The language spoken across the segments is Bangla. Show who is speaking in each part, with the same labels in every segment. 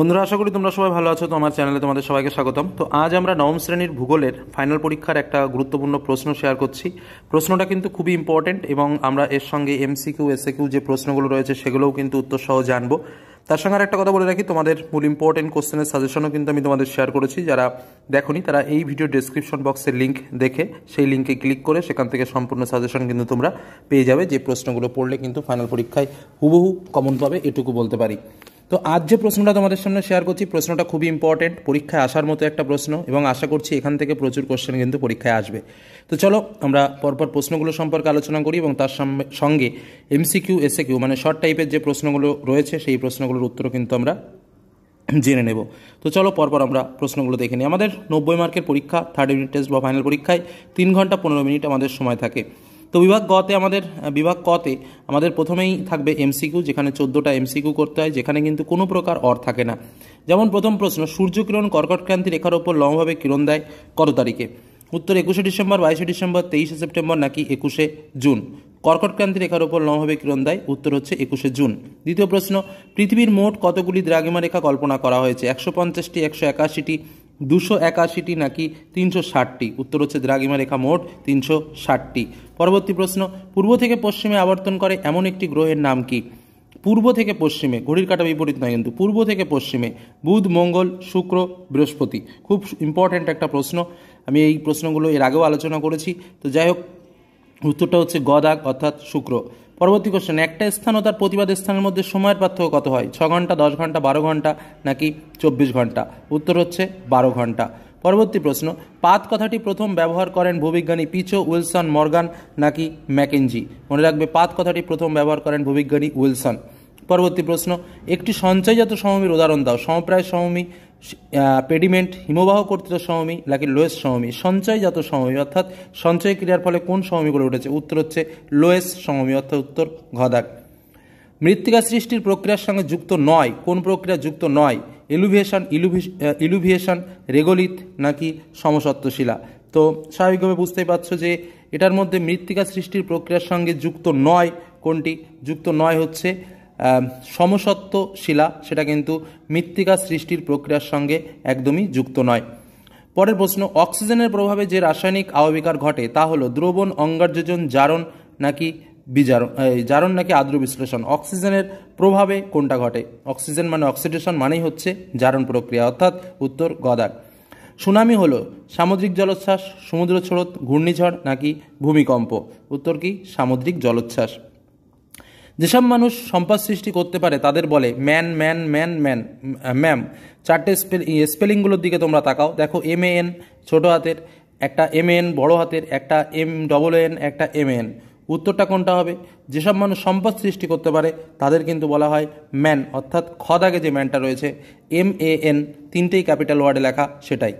Speaker 1: বন্ধুরা আশা করি তোমরা সবাই ভালো আছো তো আমার চ্যানেলে তোমাদের সবাইকে স্বাগতম তো আজ আমরা নবম শ্রেণীর ভূগোলের ফাইনাল পরীক্ষার একটা গুরুত্বপূর্ণ প্রশ্ন শেয়ার করছি প্রশ্নটা কিন্তু খুবই ইম্পর্টেন্ট এবং আমরা এর সঙ্গে এমসিকিউ এসএকিউ যে প্রশ্নগুলো রয়েছে সেগুলোও কিন্তু উত্তর সহ জানবো তার সঙ্গে আর একটা কথা বলে রাখি তোমাদের মূল ইম্পর্টেন্ট কোশ্চেনের সাজেশনও কিন্তু আমি তোমাদের শেয়ার করেছি যারা দেখনি তারা এই ভিডিও ডিসক্রিপশন বক্সের লিঙ্ক দেখে সেই লিঙ্কে ক্লিক করে সেখান থেকে সম্পূর্ণ সাজেশন কিন্তু তোমরা পেয়ে যাবে যে প্রশ্নগুলো পড়লে কিন্তু ফাইনাল পরীক্ষায় হুবহু কমন পাবে এটুকু বলতে পারি তো আজ যে প্রশ্নটা তোমাদের সামনে শেয়ার করছি প্রশ্নটা খুবই ইম্পর্টেন্ট পরীক্ষায় আসার মতো একটা প্রশ্ন এবং আশা করছি এখান থেকে প্রচুর কোশ্চেন কিন্তু পরীক্ষায় আসবে তো চলো আমরা পরপর প্রশ্নগুলো সম্পর্কে আলোচনা করি এবং তার সঙ্গে এমসিকিউ এসে কিউ মানে শর্ট টাইপের যে প্রশ্নগুলো রয়েছে সেই প্রশ্নগুলোর উত্তর কিন্তু আমরা জেনে নেব তো চলো পরপর আমরা প্রশ্নগুলো দেখে নিই আমাদের নব্বই মার্কের পরীক্ষা থার্ড ইউনিট টেস্ট বা ফাইনাল পরীক্ষায় তিন ঘন্টা পনেরো মিনিট আমাদের সময় থাকে তো বিভাগ গতে আমাদের বিভাগ কতে আমাদের প্রথমেই থাকবে এমসিকিউ যেখানে চোদ্দোটা এমসিকিউ করতে হয় যেখানে কিন্তু কোনো প্রকার অর থাকে না যেমন প্রথম প্রশ্ন সূর্যকিরণ কর্কটক্রান্তি রেখার ওপর লম্বভাবে কিরণ দেয় কত তারিখে উত্তর একুশে ডিসেম্বর বাইশে ডিসেম্বর তেইশে সেপ্টেম্বর নাকি একুশে জুন কর্কটক্রান্তি রেখার ওপর লম্বভাবে কিরণ দেয় উত্তর হচ্ছে একুশে জুন দ্বিতীয় প্রশ্ন পৃথিবীর মোট কতগুলি দ্রাগিমা রেখা কল্পনা করা হয়েছে একশো পঞ্চাশটি একশো একাশিটি দুশো একাশিটি নাকি তিনশো ষাটটি উত্তর হচ্ছে দ্রাঘিমা রেখা মোট তিনশো ষাটটি পরবর্তী প্রশ্ন পূর্ব থেকে পশ্চিমে আবর্তন করে এমন একটি গ্রহের নাম কি পূর্ব থেকে পশ্চিমে ঘড়ির কাটা বিপরীত নয় কিন্তু পূর্ব থেকে পশ্চিমে বুধ মঙ্গল শুক্র বৃহস্পতি খুব ইম্পর্ট্যান্ট একটা প্রশ্ন আমি এই প্রশ্নগুলো এর আগেও আলোচনা করেছি তো যাই হোক উত্তরটা হচ্ছে গদাগ অর্থাৎ শুক্র পরবর্তী কোশ্চেন একটা স্থান ও তার প্রতিবাদ স্থানের মধ্যে সময়ের পার্থক্য কত হয় ছ ঘন্টা দশ ঘন্টা বারো ঘন্টা নাকি চব্বিশ ঘন্টা উত্তর হচ্ছে বারো ঘন্টা পরবর্তী প্রশ্ন পাত কথাটি প্রথম ব্যবহার করেন ভূবিজ্ঞানী পিচো উইলসন মর্গান নাকি ম্যাকেনজি মনে রাখবে পাত কথাটি প্রথম ব্যবহার করেন ভূবিজ্ঞানী উইলসন পরবর্তী প্রশ্ন একটি সঞ্চয়জাত সমমির উদাহরণ দাও সমপ্রায় সমমি পেডিমেন্ট হিমবাহ কর্তৃত সমমী নাকি লোয়েস্ট সঞ্চয় সঞ্চয়জাত সমভূমি অর্থাৎ সঞ্চয় ক্রিয়ার ফলে কোন সমভূমিগুলো উঠেছে উত্তর হচ্ছে লোয়েস্ট সমমী অর্থাৎ উত্তর ঘদাক মৃত্তিকা সৃষ্টির প্রক্রিয়ার সঙ্গে যুক্ত নয় কোন প্রক্রিয়া যুক্ত নয় ইলুভিয়েশন ইলুভিয়েশন রেগোলিত নাকি সমসত্ত্বশিলা তো স্বাভাবিকভাবে বুঝতেই পারছো যে এটার মধ্যে মৃত্তিকা সৃষ্টির প্রক্রিয়ার সঙ্গে যুক্ত নয় কোনটি যুক্ত নয় হচ্ছে সমসত্ব শিলা সেটা কিন্তু মৃত্তিকা সৃষ্টির প্রক্রিয়ার সঙ্গে একদমই যুক্ত নয় পরের প্রশ্ন অক্সিজেনের প্রভাবে যে রাসায়নিক আবিকার ঘটে তা হলো দ্রবণ অঙ্গার্যজন জারণ নাকি বিজারণ জারণ নাকি আদ্র বিশ্লেষণ অক্সিজেনের প্রভাবে কোনটা ঘটে অক্সিজেন মানে অক্সিডেশন মানেই হচ্ছে জারণ প্রক্রিয়া অর্থাৎ উত্তর গদার সুনামি হলো সামুদ্রিক জলোচ্ছ্বাস সমুদ্র স্রোত ঘূর্ণিঝড় নাকি ভূমিকম্প উত্তর কি সামুদ্রিক জলোচ্ছ্বাস যেসব মানুষ সম্পদ সৃষ্টি করতে পারে তাদের বলে man man man man ma'am চারটে স্পেল স্পেলিংগুলোর দিকে তোমরা তাকাও দেখো এম এন ছোট হাতের একটা এম এন বড়ো হাতের একটা এম ডবল এন একটা এম এন উত্তরটা কোনটা হবে যেসব মানুষ সম্পদ সৃষ্টি করতে পারে তাদের কিন্তু বলা হয় ম্যান অর্থাৎ খদাগে যে ম্যানটা রয়েছে এম এ এন তিনটেই ক্যাপিটাল ওয়ার্ডে লেখা সেটাই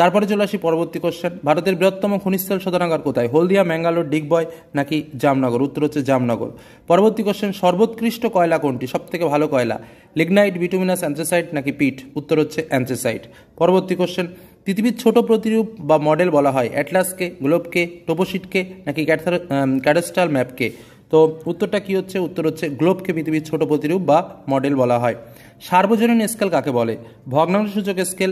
Speaker 1: তারপরে চলে আসি পরবর্তী কোশ্চেন ভারতের বৃহত্তম খনিস্থল শোধনাগার কোথায় হলদিয়া ম্যাঙ্গালোর ডিগবয় নাকি জামনগর উত্তর হচ্ছে জামনগর পরবর্তী কোশ্চেন সর্বোৎকৃষ্ট কয়লা কোনটি সব থেকে ভালো কয়লা লিগনাইট ভিটোমিনাস অ্যান্থেসাইট নাকি পিট উত্তর হচ্ছে অ্যান্থেসাইট পরবর্তী কোশ্চেন পৃথিবীর ছোট প্রতিরূপ বা মডেল বলা হয় অ্যাটলাসকে গ্লোবকে টোপোশিটকে নাকি ক্যাডাস্টাল ম্যাপকে তো উত্তরটা কি হচ্ছে উত্তর হচ্ছে গ্লোবকে পৃথিবীর ছোট প্রতিরূপ বা মডেল বলা হয় সার্বজনীন স্কেল কাকে বলে ভগ্নাংশসূচক স্কেল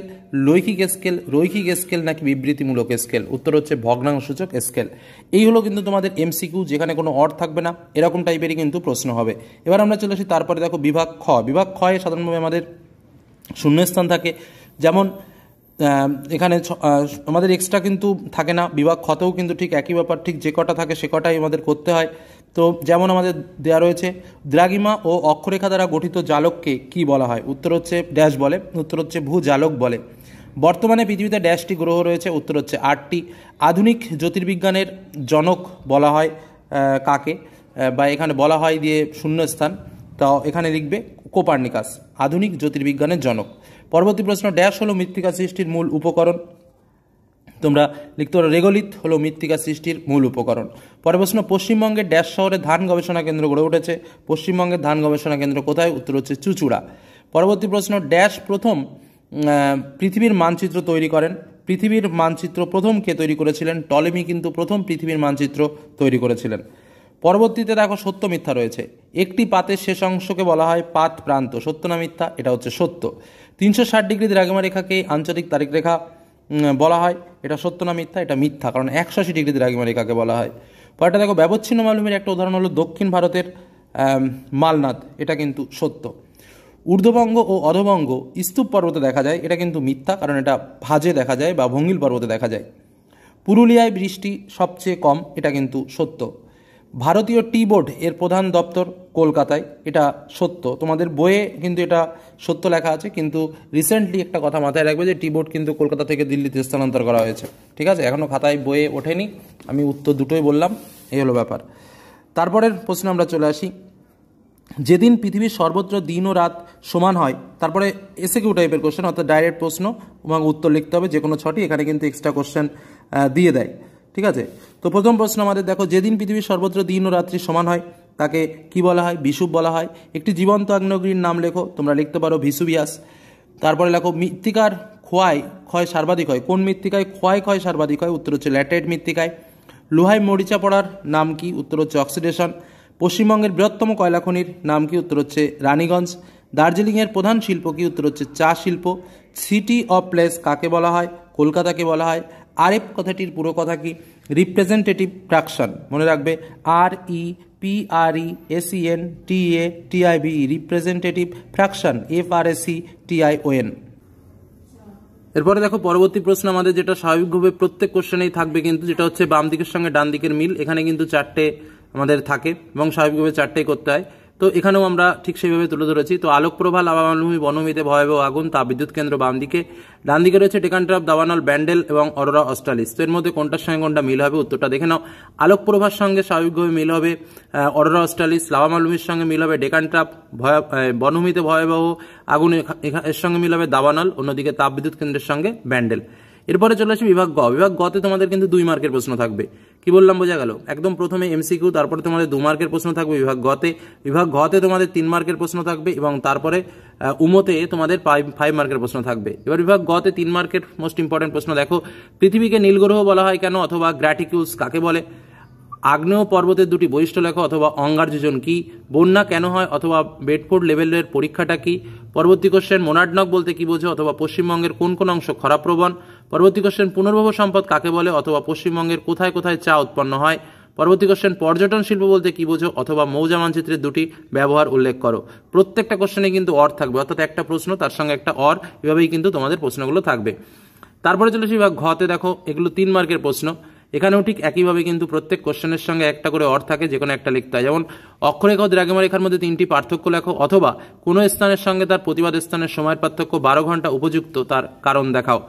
Speaker 1: লৈখিক স্কেল রৈখিক স্কেল নাকি বিবৃতিমূলক স্কেল উত্তর হচ্ছে ভগ্নাংশসূচক স্কেল এই হলো কিন্তু তোমাদের এমসিকিউ যেখানে কোনো অর্থ থাকবে না এরকম টাইপেরই কিন্তু প্রশ্ন হবে এবার আমরা চলে আসি তারপরে দেখো বিভাগ খ বিভাগ ক্ষয়ে সাধারণভাবে আমাদের শূন্যস্থান থাকে যেমন এখানে আমাদের এক্সট্রা কিন্তু থাকে না বিভাগ ক্ষতেও কিন্তু ঠিক একই ব্যাপার ঠিক যে কটা থাকে সে কটাই আমাদের করতে হয় তো যেমন আমাদের দেয়া রয়েছে দ্রাগিমা ও অক্ষরেখা দ্বারা গঠিত জালককে কি বলা হয় উত্তর হচ্ছে ড্যাশ বলে উত্তর হচ্ছে ভূ জালক বলে বর্তমানে পৃথিবীতে ড্যাশটি গ্রহ রয়েছে উত্তর হচ্ছে আটটি আধুনিক জ্যোতির্বিজ্ঞানের জনক বলা হয় কাকে বা এখানে বলা হয় দিয়ে শূন্যস্থান তা এখানে লিখবে কোপার্নিকাস আধুনিক জ্যোতির্বিজ্ঞানের জনক পরবর্তী প্রশ্ন ড্যাশ হলো মৃত্তিকা সৃষ্টির মূল উপকরণ তোমরা লিখতে পারো রেগোলিত হলো মৃত্তিকা সৃষ্টির মূল উপকরণ পরে প্রশ্ন পশ্চিমবঙ্গের ড্যাশ শহরে ধান গবেষণা কেন্দ্র গড়ে উঠেছে পশ্চিমবঙ্গের ধান গবেষণা কেন্দ্র কোথায় উত্তর হচ্ছে চুচুড়া পরবর্তী প্রশ্ন ড্যাশ প্রথম পৃথিবীর মানচিত্র তৈরি করেন পৃথিবীর মানচিত্র প্রথম কে তৈরি করেছিলেন টলেমি কিন্তু প্রথম পৃথিবীর মানচিত্র তৈরি করেছিলেন পরবর্তীতে দেখো সত্য মিথ্যা রয়েছে একটি পাতের শেষ অংশকে বলা হয় পাত প্রান্ত সত্য না মিথ্যা এটা হচ্ছে সত্য তিনশো ষাট ডিগ্রি দ্রাগমা রেখাকে আঞ্চলিক তারিখ রেখা বলা হয় এটা সত্য না মিথ্যা এটা মিথ্যা কারণ একশো আশি ডিগ্রি কাকে বলা হয় এটা দেখো ব্যবচ্ছিন্ন মালভূমির একটা উদাহরণ হলো দক্ষিণ ভারতের মালনাদ এটা কিন্তু সত্য ঊর্ধ্ববঙ্গ ও অধবঙ্গ স্তূপ পর্বতে দেখা যায় এটা কিন্তু মিথ্যা কারণ এটা ভাজে দেখা যায় বা ভঙ্গিল পর্বতে দেখা যায় পুরুলিয়ায় বৃষ্টি সবচেয়ে কম এটা কিন্তু সত্য ভারতীয় টি বোর্ড এর প্রধান দপ্তর কলকাতায় এটা সত্য তোমাদের বইয়ে কিন্তু এটা সত্য লেখা আছে কিন্তু রিসেন্টলি একটা কথা মাথায় রাখবে যে টি বোর্ড কিন্তু কলকাতা থেকে দিল্লিতে স্থানান্তর করা হয়েছে ঠিক আছে এখনও খাতায় বইয়ে ওঠেনি আমি উত্তর দুটোই বললাম এই হলো ব্যাপার তারপরের প্রশ্নে আমরা চলে আসি যেদিন পৃথিবীর সর্বত্র দিন ও রাত সমান হয় তারপরে এসে কেউ টাইপের কোশ্চেন অর্থাৎ ডাইরেক্ট প্রশ্ন এবং উত্তর লিখতে হবে যে কোনো ছটি এখানে কিন্তু এক্সট্রা কোশ্চেন দিয়ে দেয় ঠিক আছে তো প্রথম প্রশ্ন আমাদের দেখো যেদিন পৃথিবীর সর্বত্র দিন ও রাত্রি সমান হয় তাকে কি বলা হয় বিষুব বলা হয় একটি জীবন্ত আগ্নগ্রীর নাম লেখো তোমরা লিখতে পারো ভিসুবিয়াস তারপরে লেখো মৃত্তিকার খোয়ায় ক্ষয় সর্বাধিক হয় কোন মৃত্তিকায় ক্ষয় ক্ষয় সর্বাধিক হয় উত্তর হচ্ছে ল্যাটেড মৃত্তিকায় লোহায় মরিচা পড়ার নাম কি উত্তর হচ্ছে অক্সিডেশন পশ্চিমবঙ্গের বৃহত্তম কয়লা খনির নাম কি উত্তর হচ্ছে রানীগঞ্জ দার্জিলিংয়ের প্রধান শিল্প কি উত্তর হচ্ছে চা শিল্প সিটি অফ প্লেস কাকে বলা হয় কলকাতাকে বলা হয় আর এফ কথাটির পুরো কথা কি রিপ্রেজেন্টেটিভ ফ্র্যাকশন মনে রাখবে R E P R E N T A T I B representative fraction F R A C N এরপরে দেখো পরবর্তী প্রশ্ন আমাদের যেটা স্বাভাবিকভাবে প্রত্যেক কোশ্চেনেই থাকবে কিন্তু যেটা হচ্ছে বাম দিকের সঙ্গে ডান দিকের মিল এখানে কিন্তু চারটে আমাদের থাকে এবং স্বাভাবিকভাবে চারটেই করতে হয় তো এখানেও আমরা ঠিক সেইভাবে তুলে ধরেছি তো আলোকপ্রভা লাভা মালভূমি বনভূমিতে ভয়াবহ আগুন তা বিদ্যুৎ কেন্দ্র বাম দিকে ডান দিকে রয়েছে টেকানট্রাপ দাবানল ব্যান্ডেল এবং অরোরা অস্ট্রালিস তো এর মধ্যে কোনটার সঙ্গে কোনটা মিল হবে উত্তরটা দেখে নাও আলোকপ্রভার সঙ্গে স্বাভাবিকভাবে মিল হবে অরোরা অস্ট্রালিস লাভা মালভূমির সঙ্গে মিল হবে ডেকানট্রাপ ভয়াব বনভূমিতে ভয়াবহ আগুন এর সঙ্গে মিল হবে দাবানল অন্যদিকে তাপবিদ্যুৎ কেন্দ্রের সঙ্গে ব্যান্ডেল এরপরে চলে আসে বিভাগ গ বিভাগ গতে তোমাদের কিন্তু দুই মার্কের প্রশ্ন থাকবে কি বললাম বোঝা গেল একদম প্রথমে এমসিকিউ তারপরে তোমাদের দু মার্কের প্রশ্ন থাকবে বিভাগ গতে বিভাগ গতে তোমাদের তিন মার্কের প্রশ্ন থাকবে এবং তারপরে উমোতে তোমাদের ফাইভ মার্কের প্রশ্ন থাকবে এবার বিভাগ গতে তিন মার্কের মোস্ট ইম্পর্টেন্ট প্রশ্ন দেখো পৃথিবীকে নীলগ্রহ বলা হয় কেন অথবা গ্র্যাটিকিউস কাকে বলে আগ্নেয় পর্বতের দুটি বৈশিষ্ট্য লেখা অথবা অঙ্গার যোজন কী বন্যা কেন হয় অথবা বেডফোর্ড লেভেলের পরীক্ষাটা কী পরবর্তী কোশ্চেন মোনাডনক বলতে কী বোঝে অথবা পশ্চিমবঙ্গের কোন কোন অংশ খরাপ্রবণ পরবর্তী কোশ্চেন পুনর্ভব সম্পদ কাকে বলে অথবা পশ্চিমবঙ্গের কোথায় কোথায় চা উৎপন্ন হয় পরবর্তী কোশ্চেন পর্যটন শিল্প বলতে কী বোঝো অথবা মৌজা মানচিত্রের দুটি ব্যবহার উল্লেখ করো প্রত্যেকটা কোশ্চেনে কিন্তু অর থাকবে অর্থাৎ একটা প্রশ্ন তার সঙ্গে একটা অর এভাবেই কিন্তু তোমাদের প্রশ্নগুলো থাকবে তারপরে চলেছি বা ঘতে দেখো এগুলো তিন মার্কের প্রশ্ন এখানেও ঠিক একইভাবে কিন্তু প্রত্যেক কোশ্চেনের সঙ্গে একটা করে অর থাকে যে কোনো একটা লিখতে হয় যেমন অক্ষরেখা ও রেখার মধ্যে তিনটি পার্থক্য লেখো অথবা কোনো স্থানের সঙ্গে তার প্রতিবাদ স্থানের সময়ের পার্থক্য বারো ঘন্টা উপযুক্ত তার কারণ দেখাও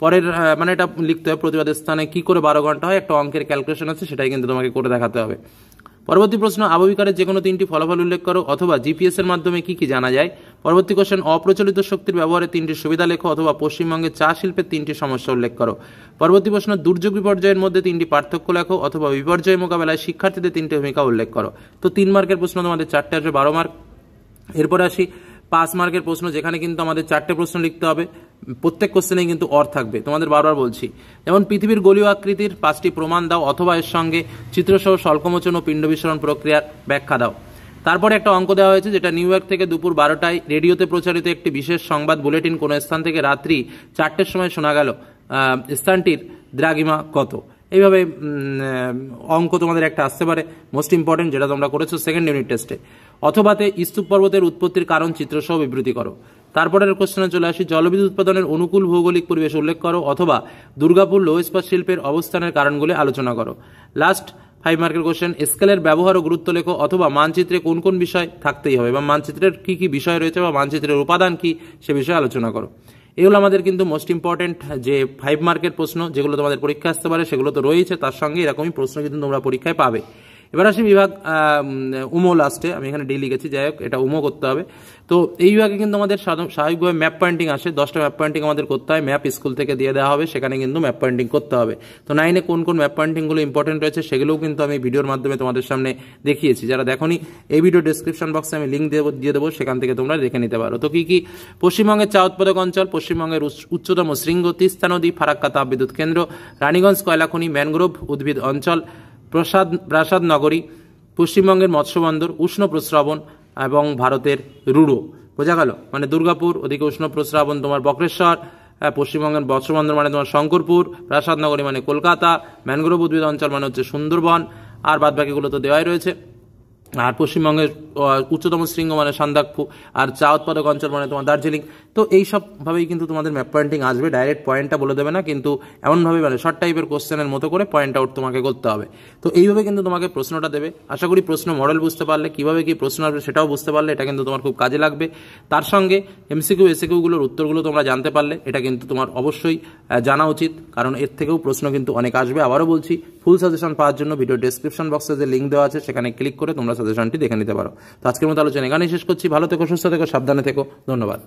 Speaker 1: পরের মানে এটা লিখতে হবে প্রতিবাদ স্থানে কী করে বারো ঘন্টা হয় একটা অঙ্কের ক্যালকুলেশন আছে সেটাই কিন্তু তোমাকে করে দেখাতে হবে পরবর্তী প্রশ্ন আবহবিকারের যে কোনো তিনটি ফলাফল উল্লেখ করো অথবা জিপিএসের মাধ্যমে কি কি জানা যায় পরবর্তী কোশ্চেন অপ্রচলিত শক্তির ব্যবহারে তিনটি সুবিধা লেখো অথবা পশ্চিমবঙ্গে চা শিল্পের তিনটি সমস্যা উল্লেখ করো পরবর্তী প্রশ্ন দুর্যোগ বিপর্যয়ের মধ্যে তিনটি পার্থক্য লেখো অথবা বিপর্যয় মোকাবেলায় শিক্ষার্থীদের তিনটি ভূমিকা উল্লেখ করো তো তিন মার্কের প্রশ্ন তোমাদের চারটে আসবে বারো মার্ক এরপরে আসি পাঁচ মার্কের প্রশ্ন যেখানে কিন্তু আমাদের চারটে প্রশ্ন লিখতে হবে প্রত্যেক কোশ্চেনেই কিন্তু অর থাকবে তোমাদের বারবার বলছি যেমন পৃথিবীর গলীয় আকৃতির পাঁচটি প্রমাণ দাও অথবা এর সঙ্গে চিত্রসহ স্বল্পমোচন ও পিণ্ড বিসরণ প্রক্রিয়ার ব্যাখ্যা দাও তারপরে একটা অঙ্ক দেওয়া হয়েছে যেটা নিউ ইয়র্ক থেকে দুপুর বারোটায় রেডিওতে প্রচারিত একটি বিশেষ সংবাদ বুলেটিন কোনো স্থান থেকে রাত্রি চারটের সময় শোনা গেল স্থানটির দ্রাগিমা কত এইভাবে অঙ্ক তোমাদের একটা আসতে পারে মোস্ট ইম্পর্টেন্ট যেটা তোমরা করেছো সেকেন্ড ইউনিট টেস্টে অথবাতে ইস্তুপ পর্বতের উৎপত্তির কারণ চিত্রসহ বিবৃতি করো তারপরের কোশ্চেনে চলে আসি জলবিদ্যুৎ উৎপাদনের অনুকূল ভৌগোলিক পরিবেশ উল্লেখ করো অথবা দুর্গাপুর লৌহ ইস্পাত শিল্পের অবস্থানের কারণগুলি আলোচনা করো লাস্ট ফাইভ মার্কের কোশ্চেন স্কেলের ব্যবহার ও গুরুত্ব লেখো অথবা মানচিত্রে কোন কোন বিষয় থাকতেই হবে এবং মানচিত্রের কী কী বিষয় রয়েছে বা মানচিত্রের উপাদান কী সে বিষয়ে আলোচনা করো এগুলো আমাদের কিন্তু মোস্ট ইম্পর্টেন্ট যে ফাইভ মার্কের প্রশ্ন যেগুলো তোমাদের পরীক্ষা আসতে পারে সেগুলো তো রয়েছে তার সঙ্গে এরকমই প্রশ্ন কিন্তু তোমরা পরীক্ষায় পাবে এবার আসি বিভাগ উমো লাস্টে আমি এখানে ডি লিখেছি যাই হোক এটা উমো করতে হবে তো এই বিভাগে কিন্তু আমাদের স্বাভাবিকভাবে ম্যাপ পয়েন্টিং আসে দশটা ম্যাপ পয়েন্টিং আমাদের করতে হয় ম্যাপ স্কুল থেকে দিয়ে দেওয়া হবে সেখানে কিন্তু ম্যাপ পয়েন্টিং করতে হবে তো নাইনে কোন কোন ম্যাপ পয়েন্টিংগুলো ইম্পর্টেন্ট রয়েছে সেগুলোও কিন্তু আমি ভিডিওর মাধ্যমে তোমাদের সামনে দেখিয়েছি যারা দেখনি এই ভিডিও ডিসক্রিপশন বক্সে আমি লিঙ্ক দেবো দিয়ে দেবো সেখান থেকে তোমরা দেখে নিতে পারো তো কী কী পশ্চিমবঙ্গের চা উৎপাদক অঞ্চল পশ্চিমবঙ্গের উচ্চতম শৃঙ্গ তিস্তা নদী ফারাক্কা তাপবিদ্যুৎ কেন্দ্র রানীগঞ্জ কয়লাখনি ম্যানগ্রোভ উদ্ভিদ অঞ্চল প্রসাদ প্রাসাদ নগরী পশ্চিমবঙ্গের মৎস্যবন্দর উষ্ণ প্রস্রাবণ এবং ভারতের রুড়ো বোঝা গেল মানে দুর্গাপুর ওদিকে উষ্ণ প্রস্রাবণ তোমার বক্রেশ্বর পশ্চিমবঙ্গের মৎস্যবন্দর মানে তোমার শঙ্করপুর প্রাসাদনগরী মানে কলকাতা ম্যানগ্রোভ উদ্ভিদ অঞ্চল মানে হচ্ছে সুন্দরবন আর বাদবাকিগুলো তো দেওয়াই রয়েছে আর পশ্চিমবঙ্গের উচ্চতম শৃঙ্গ মানে সান্দাকফু আর চা উৎপাদক অঞ্চল মানে তোমার দার্জিলিং তো এইসবভাবেই কিন্তু তোমাদের ম্যাপ পয়েন্টিং আসবে ডাইরেক্ট পয়েন্টটা বলে দেবে না কিন্তু এমনভাবে মানে শর্ট টাইপের কোশ্চেনের মতো করে পয়েন্ট আউট তোমাকে করতে হবে তো এইভাবে কিন্তু তোমাকে প্রশ্নটা দেবে আশা করি প্রশ্ন মডেল বুঝতে পারলে কীভাবে কী প্রশ্ন আসবে সেটাও বুঝতে পারলে এটা কিন্তু তোমার খুব কাজে লাগবে তার সঙ্গে এমসিকিউ এসিকিউগুলোর উত্তরগুলো তোমরা জানতে পারলে এটা কিন্তু তোমার অবশ্যই জানা উচিত কারণ এর থেকেও প্রশ্ন কিন্তু অনেক আসবে আবারও বলছি ফুল সাজেশন পাওয়ার জন্য ভিডিও ডেসক্রিপশন বক্সে যে লিঙ্ক দেওয়া আছে সেখানে ক্লিক করে তোমরা সাজেশনটি দেখে নিতে পারো তো আজকের মতো আলোচনা এখানেই শেষ করছি ভালো থেকো সুস্থ থেকো সাবধানে থেকো ধন্যবাদ